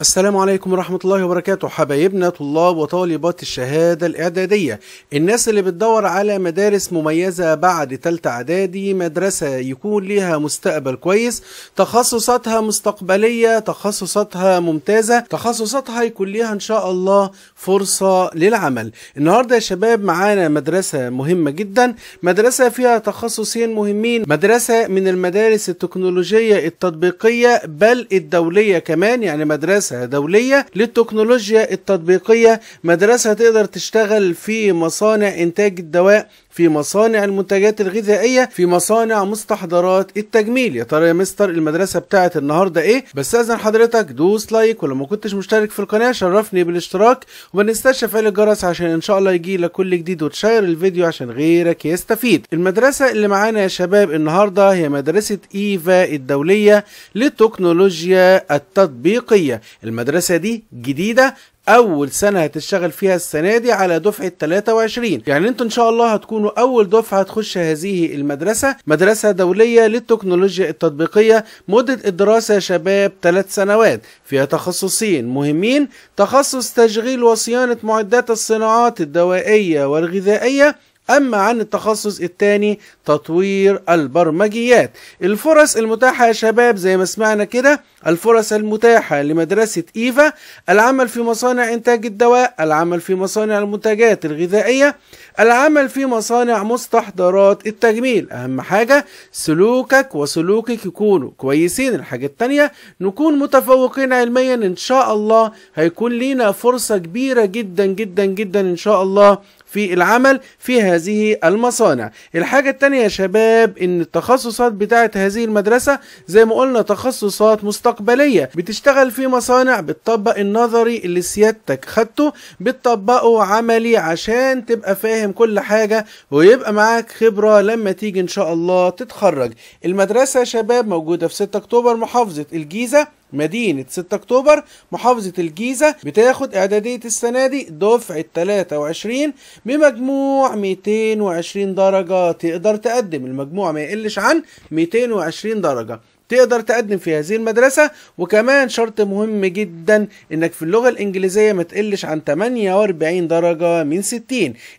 السلام عليكم ورحمة الله وبركاته حبايبنا طلاب وطالبات الشهادة الإعدادية الناس اللي بتدور على مدارس مميزة بعد تلت إعدادي مدرسة يكون ليها مستقبل كويس تخصصاتها مستقبلية تخصصاتها ممتازة تخصصاتها يكون ليها إن شاء الله فرصة للعمل النهاردة يا شباب معانا مدرسة مهمة جدا مدرسة فيها تخصصين مهمين مدرسة من المدارس التكنولوجية التطبيقية بل الدولية كمان يعني مدرسة مدرسة دولية للتكنولوجيا التطبيقية مدرسة تقدر تشتغل في مصانع إنتاج الدواء في مصانع المنتجات الغذائيه في مصانع مستحضرات التجميل يا ترى يا مستر المدرسه بتاعت النهارده ايه بستاذن حضرتك دوس لايك ولو ما كنتش مشترك في القناه شرفني بالاشتراك وما فعل الجرس عشان ان شاء الله يجي لك كل جديد وتشير الفيديو عشان غيرك يستفيد المدرسه اللي معانا يا شباب النهارده هي مدرسه ايفا الدوليه للتكنولوجيا التطبيقيه المدرسه دي جديده اول سنه هتشتغل فيها السنه دي على دفعه 23 يعني انتوا ان شاء الله هتكونوا اول دفعه تخش هذه المدرسه مدرسه دوليه للتكنولوجيا التطبيقيه مده الدراسه شباب 3 سنوات فيها تخصصين مهمين تخصص تشغيل وصيانه معدات الصناعات الدوائيه والغذائيه أما عن التخصص الثاني تطوير البرمجيات الفرص المتاحة يا شباب زي ما سمعنا كده الفرص المتاحة لمدرسة إيفا العمل في مصانع إنتاج الدواء العمل في مصانع المنتجات الغذائية العمل في مصانع مستحضرات التجميل أهم حاجة سلوكك وسلوكك يكونوا كويسين الحاجة التانية نكون متفوقين علميا إن شاء الله هيكون لينا فرصة كبيرة جدا جدا جدا إن شاء الله في العمل في هذه المصانع الحاجة التانية يا شباب ان التخصصات بتاعت هذه المدرسة زي ما قلنا تخصصات مستقبلية بتشتغل في مصانع بتطبق النظري اللي سيادتك خدته بتطبقه عملي عشان تبقى فاهم كل حاجة ويبقى معاك خبرة لما تيجي ان شاء الله تتخرج المدرسة يا شباب موجودة في 6 اكتوبر محافظة الجيزة مدينة 6 أكتوبر محافظة الجيزة بتاخد إعدادية السنة دي دفعة 23 بمجموع 220 درجة تقدر تقدم المجموع ما يقلش عن 220 درجة تقدر تقدم في هذه المدرسة وكمان شرط مهم جدا انك في اللغة الانجليزية ما تقلش عن 48 درجة من 60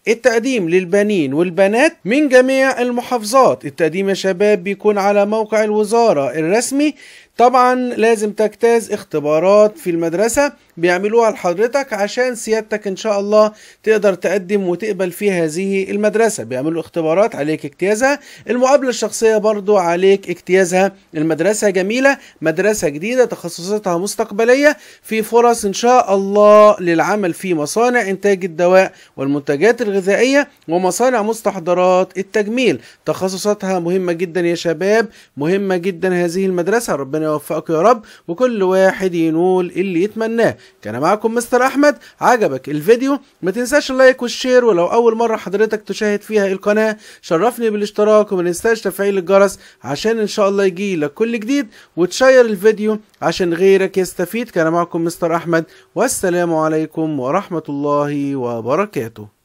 التقديم للبنين والبنات من جميع المحافظات التقديم يا شباب بيكون على موقع الوزارة الرسمي طبعا لازم تجتاز اختبارات في المدرسة بيعملوها لحضرتك عشان سيادتك ان شاء الله تقدر تقدم وتقبل في هذه المدرسة بيعملوا اختبارات عليك اجتيازها المقابلة الشخصية برضو عليك اجتيازها المدرسة جميلة مدرسة جديدة تخصصاتها مستقبلية في فرص ان شاء الله للعمل في مصانع انتاج الدواء والمنتجات الغذائية ومصانع مستحضرات التجميل تخصصاتها مهمة جدا يا شباب مهمة جدا هذه المدرسة ربنا يوفقك يا رب وكل واحد ينول اللي يتمناه كان معكم مستر احمد عجبك الفيديو ما تنساش اللايك والشير ولو اول مره حضرتك تشاهد فيها القناه شرفني بالاشتراك وما ننساش تفعيل الجرس عشان ان شاء الله يجي لك كل جديد وتشير الفيديو عشان غيرك يستفيد كان معكم مستر احمد والسلام عليكم ورحمه الله وبركاته